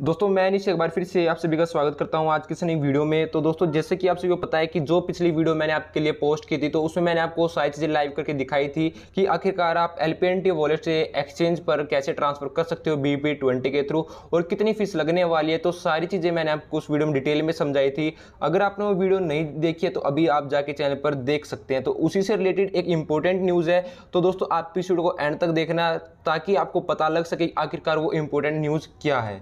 दोस्तों मैं निश एक बार फिर से आप सभी का स्वागत करता हूं आज किसी नई वीडियो में तो दोस्तों जैसे कि आप सभी को पता है कि जो पिछली वीडियो मैंने आपके लिए पोस्ट की थी तो उसमें मैंने आपको सारी चीज़ें लाइव करके दिखाई थी कि आखिरकार आप एल वॉलेट से एक्सचेंज पर कैसे ट्रांसफर कर सकते हो बी पी के थ्रू और कितनी फीस लगने वाली है तो सारी चीज़ें मैंने आपको उस वीडियो में डिटेल में समझाई थी अगर आपने वो वीडियो नहीं देखी है तो अभी आप जाके चैनल पर देख सकते हैं तो उसी से रिलेटेड एक इंपॉर्टेंट न्यूज़ है तो दोस्तों आप इस वीडियो को एंड तक देखना ताकि आपको पता लग सके आखिरकार वो इम्पोर्टेंट न्यूज़ क्या है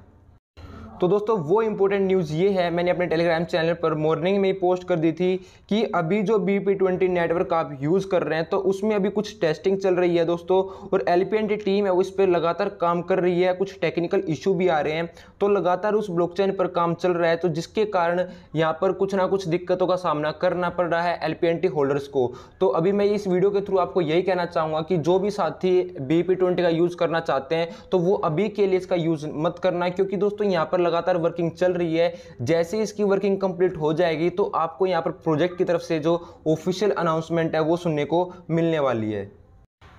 तो दोस्तों वो इंपॉर्टेंट न्यूज़ ये है मैंने अपने टेलीग्राम चैनल पर मॉर्निंग में ही पोस्ट कर दी थी कि अभी जो बी पी ट्वेंटी नेटवर्क आप यूज़ कर रहे हैं तो उसमें अभी कुछ टेस्टिंग चल रही है दोस्तों और L P N T team है वो इस पर लगातार काम कर रही है कुछ टेक्निकल इशू भी आ रहे हैं तो लगातार उस ब्लॉक चैन पर काम चल रहा है तो जिसके कारण यहाँ पर कुछ ना कुछ दिक्कतों का सामना करना पड़ रहा है L P N T holders को तो अभी मैं इस वीडियो के थ्रू आपको यही कहना चाहूँगा कि जो भी साथी बी पी ट्वेंटी का यूज़ करना चाहते हैं तो वो अभी के लिए इसका यूज़ मत करना क्योंकि दोस्तों यहाँ पर लगातार वर्किंग चल रही है जैसे इसकी वर्किंग कंप्लीट हो जाएगी तो आपको यहाँ पर प्रोजेक्ट की तरफ से जो ऑफिशियल अनाउंसमेंट है वो सुनने को मिलने वाली है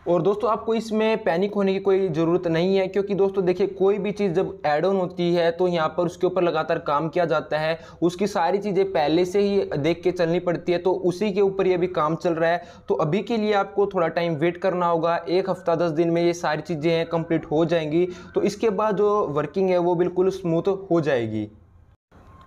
और दोस्तों आपको इसमें पैनिक होने की कोई ज़रूरत नहीं है क्योंकि दोस्तों देखिए कोई भी चीज़ जब एड ऑन होती है तो यहाँ पर उसके ऊपर लगातार काम किया जाता है उसकी सारी चीज़ें पहले से ही देख के चलनी पड़ती है तो उसी के ऊपर ये अभी काम चल रहा है तो अभी के लिए आपको थोड़ा टाइम वेट करना होगा एक हफ्ता दस दिन में ये सारी चीज़ें हैं कंप्लीट हो जाएंगी तो इसके बाद जो वर्किंग है वो बिल्कुल स्मूथ हो जाएगी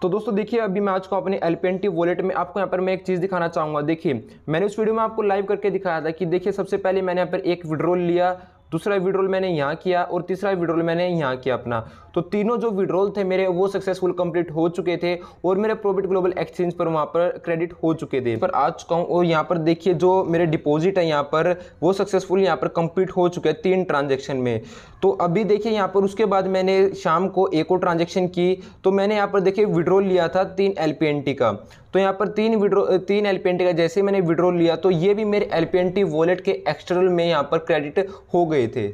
तो दोस्तों देखिए अभी मैं आज को अपने एलपेंटी वॉलेट में आपको यहाँ पर मैं एक चीज़ दिखाना चाहूँगा देखिए मैंने उस वीडियो में आपको लाइव करके दिखाया था कि देखिए सबसे पहले मैंने यहाँ पर एक विड्रोल लिया दूसरा विड्रॉल मैंने यहाँ किया और तीसरा विड्रॉल मैंने यहाँ किया अपना तो तीनों जो विड्रॉल थे मेरे वो सक्सेसफुल कंप्लीट हो चुके थे और मेरे प्रॉफिट ग्लोबल एक्सचेंज पर वहाँ पर क्रेडिट हो चुके थे पर आ चुका हूँ और यहाँ पर देखिए जो मेरे डिपॉजिट है यहाँ पर वो सक्सेसफुल यहाँ पर कंप्लीट हो चुके हैं तीन ट्रांजेक्शन में तो अभी देखिए यहाँ पर उसके बाद मैंने शाम को एक और ट्रांजेक्शन की तो मैंने यहाँ पर देखिए विड्रॉल लिया था तीन एल का तो यहाँ पर तीन विड्रो तीन एल का जैसे मैंने विड्रो लिया तो ये भी मेरे एल वॉलेट के एक्सटर्नल में यहाँ पर क्रेडिट हो गए थे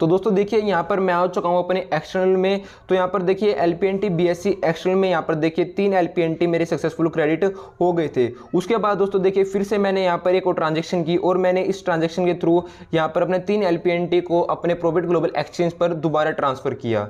तो दोस्तों देखिए यहाँ पर मैं आ चुका हूँ अपने एक्सटर्नल में तो यहाँ पर देखिए L P N T B S C external में यहाँ पर देखिए तीन एल पी एन टी मेरे सक्सेसफुल क्रेडिट हो गए थे उसके बाद दोस्तों देखिए फिर से मैंने यहाँ पर एक और ट्रांजेक्शन की और मैंने इस ट्रांजेक्शन के थ्रू यहाँ पर अपने तीन एल पी एन टी को अपने प्रोविट ग्लोबल एक्सचेंज पर दोबारा ट्रांसफ़र किया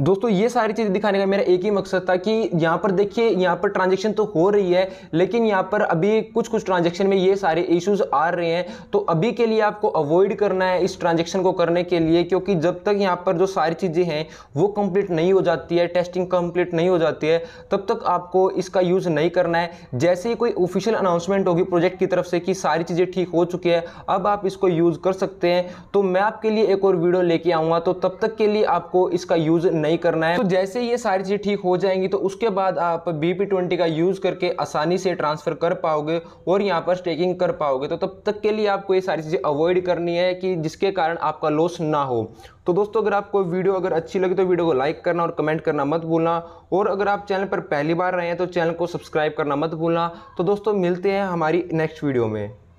दोस्तों ये सारी चीज़ दिखाने का मेरा एक ही मकसद था कि यहाँ पर देखिए यहाँ पर ट्रांजेक्शन तो हो रही है लेकिन यहाँ पर अभी कुछ कुछ ट्रांजेक्शन में ये सारे इश्यूज आ रहे हैं तो अभी के लिए आपको अवॉइड करना है इस ट्रांजेक्शन को करने के लिए क्योंकि जब तक यहाँ पर जो सारी चीज़ें हैं वो कम्प्लीट नहीं हो जाती है टेस्टिंग कम्प्लीट नहीं हो जाती है तब तक आपको इसका यूज़ नहीं करना है जैसे ही कोई ऑफिशियल अनाउंसमेंट होगी प्रोजेक्ट की तरफ से कि सारी चीज़ें ठीक हो चुकी है अब आप इसको यूज़ कर सकते हैं तो मैं आपके लिए एक और वीडियो लेके आऊँगा तो तब तक के लिए आपको इसका यूज़ नहीं नहीं करना है तो जैसे ये सारी चीज ठीक हो जाएंगी तो उसके बाद आप बीपी पी का यूज़ करके आसानी से ट्रांसफ़र कर पाओगे और यहाँ पर स्टेकिंग कर पाओगे तो तब तक के लिए आपको ये सारी चीज़ें अवॉइड करनी है कि जिसके कारण आपका लॉस ना हो तो दोस्तों अगर आपको वीडियो अगर अच्छी लगे तो वीडियो को लाइक करना और कमेंट करना मत भूलना और अगर आप चैनल पर पहली बार रहे हैं तो चैनल को सब्सक्राइब करना मत भूलना तो दोस्तों मिलते हैं हमारी नेक्स्ट वीडियो में